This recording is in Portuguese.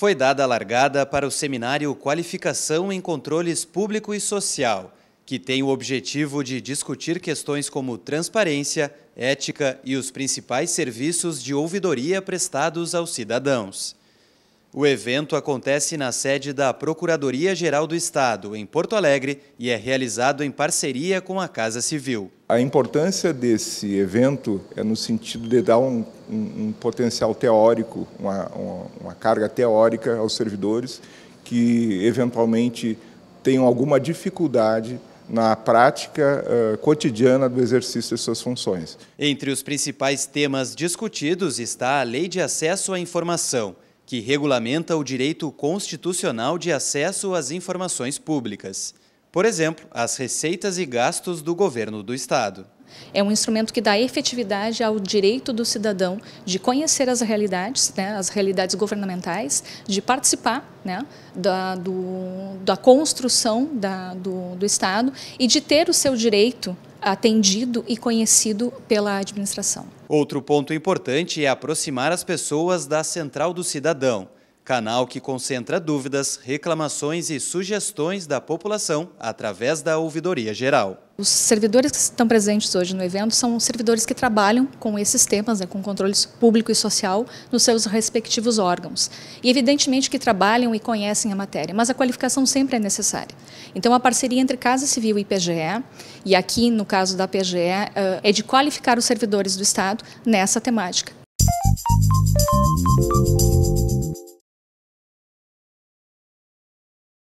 foi dada a largada para o seminário Qualificação em Controles Público e Social, que tem o objetivo de discutir questões como transparência, ética e os principais serviços de ouvidoria prestados aos cidadãos. O evento acontece na sede da Procuradoria-Geral do Estado, em Porto Alegre, e é realizado em parceria com a Casa Civil. A importância desse evento é no sentido de dar um um, um potencial teórico, uma, uma, uma carga teórica aos servidores que eventualmente tenham alguma dificuldade na prática uh, cotidiana do exercício de suas funções. Entre os principais temas discutidos está a Lei de Acesso à Informação, que regulamenta o direito constitucional de acesso às informações públicas. Por exemplo, as receitas e gastos do governo do Estado. É um instrumento que dá efetividade ao direito do cidadão de conhecer as realidades, né, as realidades governamentais, de participar né, da, do, da construção da, do, do Estado e de ter o seu direito atendido e conhecido pela administração. Outro ponto importante é aproximar as pessoas da Central do Cidadão canal que concentra dúvidas, reclamações e sugestões da população através da ouvidoria geral. Os servidores que estão presentes hoje no evento são servidores que trabalham com esses temas, né, com controle público e social, nos seus respectivos órgãos. E evidentemente que trabalham e conhecem a matéria, mas a qualificação sempre é necessária. Então a parceria entre Casa Civil e PGE, e aqui no caso da PGE, eh, é de qualificar os servidores do Estado nessa temática. Música